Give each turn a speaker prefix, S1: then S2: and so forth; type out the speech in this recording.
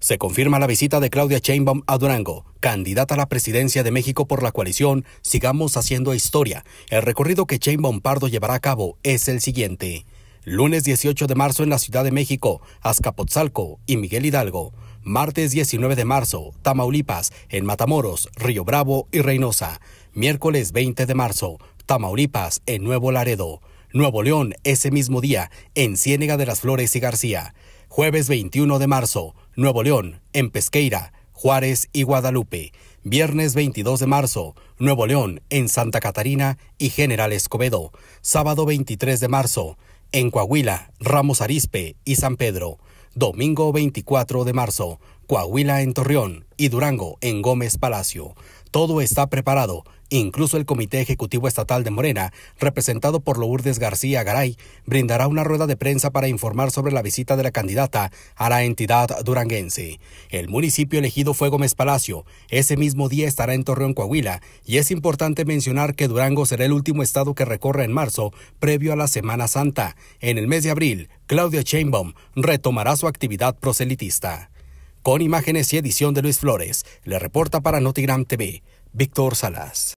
S1: Se confirma la visita de Claudia Sheinbaum a Durango, candidata a la presidencia de México por la coalición Sigamos Haciendo Historia. El recorrido que Sheinbaum Pardo llevará a cabo es el siguiente. Lunes 18 de marzo en la Ciudad de México, Azcapotzalco y Miguel Hidalgo. Martes 19 de marzo, Tamaulipas, en Matamoros, Río Bravo y Reynosa. Miércoles 20 de marzo, Tamaulipas, en Nuevo Laredo. Nuevo León, ese mismo día, en Ciénega de las Flores y García jueves 21 de marzo, Nuevo León, en Pesqueira, Juárez y Guadalupe, viernes 22 de marzo, Nuevo León, en Santa Catarina y General Escobedo, sábado 23 de marzo, en Coahuila, Ramos Arispe y San Pedro, domingo 24 de marzo, Coahuila en Torreón y Durango en Gómez Palacio. Todo está preparado, incluso el Comité Ejecutivo Estatal de Morena, representado por Lourdes García Garay, brindará una rueda de prensa para informar sobre la visita de la candidata a la entidad duranguense. El municipio elegido fue Gómez Palacio. Ese mismo día estará en Torreón, Coahuila, y es importante mencionar que Durango será el último estado que recorre en marzo, previo a la Semana Santa. En el mes de abril, Claudia Chainbaum retomará su actividad proselitista con imágenes y edición de Luis Flores. Le reporta para Notigram TV, Víctor Salas.